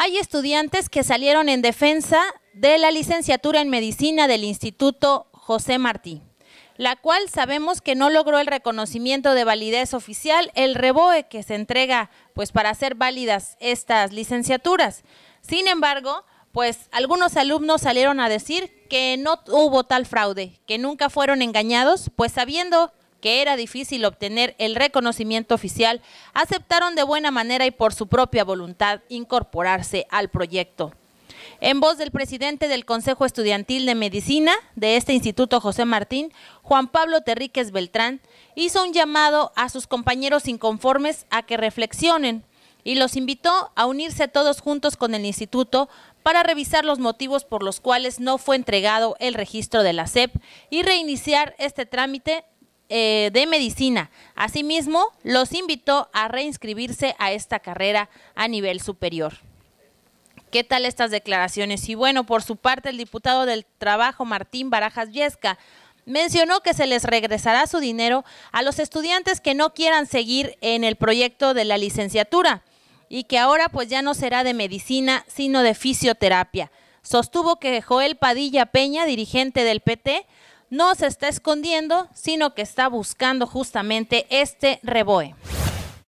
Hay estudiantes que salieron en defensa de la licenciatura en medicina del Instituto José Martí, la cual sabemos que no logró el reconocimiento de validez oficial, el reboe que se entrega pues para hacer válidas estas licenciaturas. Sin embargo, pues algunos alumnos salieron a decir que no hubo tal fraude, que nunca fueron engañados, pues sabiendo que era difícil obtener el reconocimiento oficial, aceptaron de buena manera y por su propia voluntad incorporarse al proyecto. En voz del presidente del Consejo Estudiantil de Medicina de este instituto, José Martín, Juan Pablo Terríquez Beltrán, hizo un llamado a sus compañeros inconformes a que reflexionen y los invitó a unirse todos juntos con el instituto para revisar los motivos por los cuales no fue entregado el registro de la SEP y reiniciar este trámite eh, de Medicina. Asimismo, los invitó a reinscribirse a esta carrera a nivel superior. ¿Qué tal estas declaraciones? Y bueno, por su parte, el diputado del Trabajo, Martín Barajas Viesca, mencionó que se les regresará su dinero a los estudiantes que no quieran seguir en el proyecto de la licenciatura y que ahora pues ya no será de medicina, sino de fisioterapia. Sostuvo que Joel Padilla Peña, dirigente del PT, no se está escondiendo, sino que está buscando justamente este reboe.